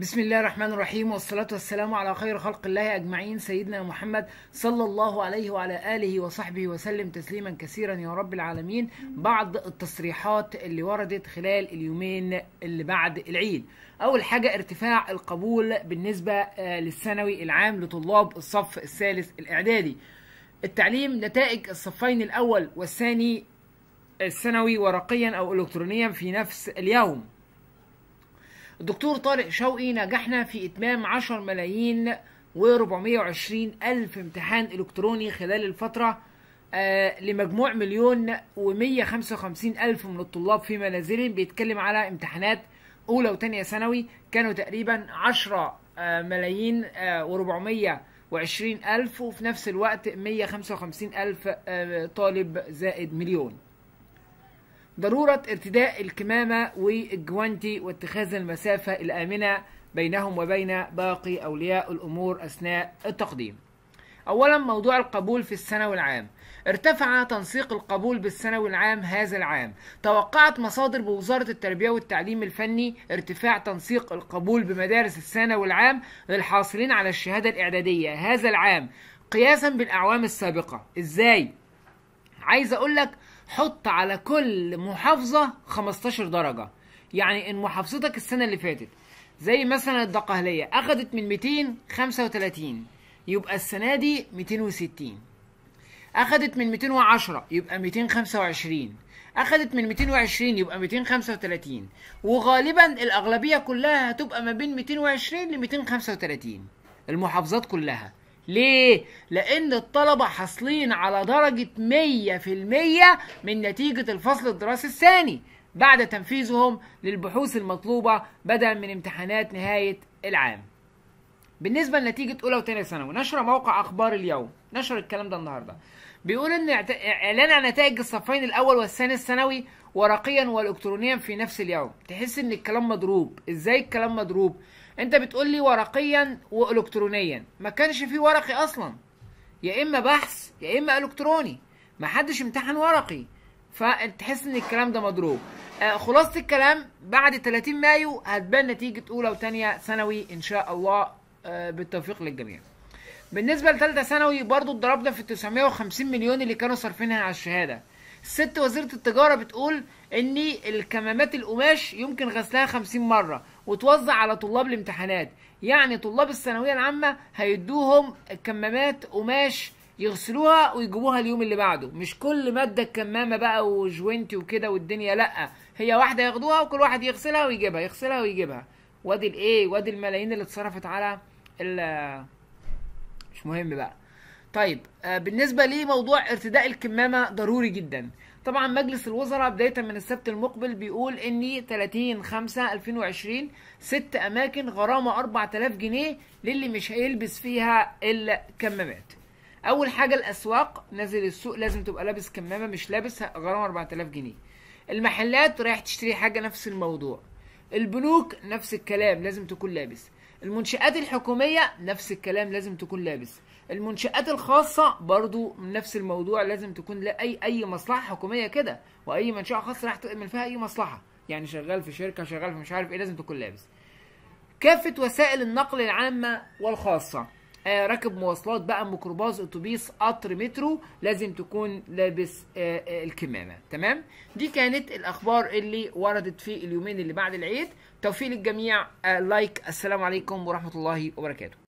بسم الله الرحمن الرحيم والصلاة والسلام على خير خلق الله أجمعين سيدنا محمد صلى الله عليه وعلى آله وصحبه وسلم تسليما كثيرا يا رب العالمين بعض التصريحات اللي وردت خلال اليومين اللي بعد العيد أول حاجة ارتفاع القبول بالنسبة آه، للثانوي العام لطلاب الصف الثالث الإعدادي التعليم نتائج الصفين الأول والثاني آه، الثانوي ورقيا أو إلكترونيا في نفس اليوم الدكتور طارق شوقي نجحنا في إتمام 10 ملايين و420 ألف امتحان إلكتروني خلال الفترة آه لمجموع مليون و155 ألف من الطلاب في منازلهم بيتكلم على امتحانات أولى وتانية ثانوي كانوا تقريبا 10 آه، ملايين آه، و 420 ألف وفي نفس الوقت 155 ألف آه، طالب زائد مليون ضرورة ارتداء الكمامة والجوانتي واتخاذ المسافة الآمنة بينهم وبين باقي أولياء الأمور أثناء التقديم أولا موضوع القبول في الثانوي العام ارتفع تنسيق القبول بالثانوي العام هذا العام توقعت مصادر بوزارة التربية والتعليم الفني ارتفاع تنسيق القبول بمدارس الثانوي العام للحاصلين على الشهادة الإعدادية هذا العام قياسا بالأعوام السابقة ازاي عايز اقول لك حط على كل محافظه 15 درجه يعني ان محافظتك السنه اللي فاتت زي مثلا الدقهليه اخذت من 235 يبقى السنه دي 260 اخذت من 210 يبقى 225 اخذت من 220 يبقى 235 وغالبا الاغلبيه كلها هتبقى ما بين 220 ل 235 المحافظات كلها ليه؟ لأن الطلبة حاصلين على درجة 100% من نتيجة الفصل الدراسي الثاني بعد تنفيذهم للبحوث المطلوبة بدءا من امتحانات نهاية العام. بالنسبة لنتيجة أولى وتانية ثانوي، نشر موقع أخبار اليوم، نشر الكلام ده النهارده. بيقول إن إعلان عن نتائج الصفين الأول والثاني الثانوي ورقيا وإلكترونيا في نفس اليوم، تحس إن الكلام مضروب، إزاي الكلام مضروب؟ انت بتقول لي ورقيا والكترونيا ما كانش في ورقي اصلا يا اما بحث يا اما الكتروني ما حدش امتحن ورقي فتحس ان الكلام ده مضروب آه خلاصه الكلام بعد 30 مايو هتبان نتيجه اولى وثانيه ثانوي ان شاء الله آه بالتوفيق للجميع بالنسبه لثالثه ثانوي برضو اتضربنا في 950 مليون اللي كانوا صارفينها على الشهاده الست وزيره التجاره بتقول ان الكمامات القماش يمكن غسلها 50 مره وتوزع على طلاب الامتحانات يعني طلاب الثانويه العامه هيدوهم كمامات قماش يغسلوها ويجيبوها اليوم اللي بعده مش كل ماده الكمامه بقى وجوينتي وكده والدنيا لا هي واحده ياخدوها وكل واحد يغسلها ويجيبها يغسلها ويجيبها وادي الايه وادي الملايين اللي اتصرفت على ال مش مهم بقى طيب آه، بالنسبه لموضوع ارتداء الكمامه ضروري جدا طبعا مجلس الوزراء بدايه من السبت المقبل بيقول اني 30 5 2020 ست اماكن غرامه 4000 جنيه للي مش هيلبس فيها الكمامات اول حاجه الاسواق نازل السوق لازم تبقى لابس كمامه مش لابس غرامه 4000 جنيه المحلات رايح تشتري حاجه نفس الموضوع البنوك نفس الكلام لازم تكون لابس المنشآت الحكومية نفس الكلام لازم تكون لابس المنشآت الخاصة برضو نفس الموضوع لازم تكون لأي أي أي مصلحة حكومية كده وأي منشأة خاصة راح تؤمن فيها أي مصلحة يعني شغال في شركة شغال في مش عارف إيه لازم تكون لابس كافة وسائل النقل العامة والخاصة آه، راكب مواصلات بقى ميكروباص اتوبيس قطر مترو لازم تكون لابس آه، آه، الكمامه تمام دي كانت الاخبار اللي وردت في اليومين اللي بعد العيد توفيق للجميع لايك السلام عليكم ورحمه الله وبركاته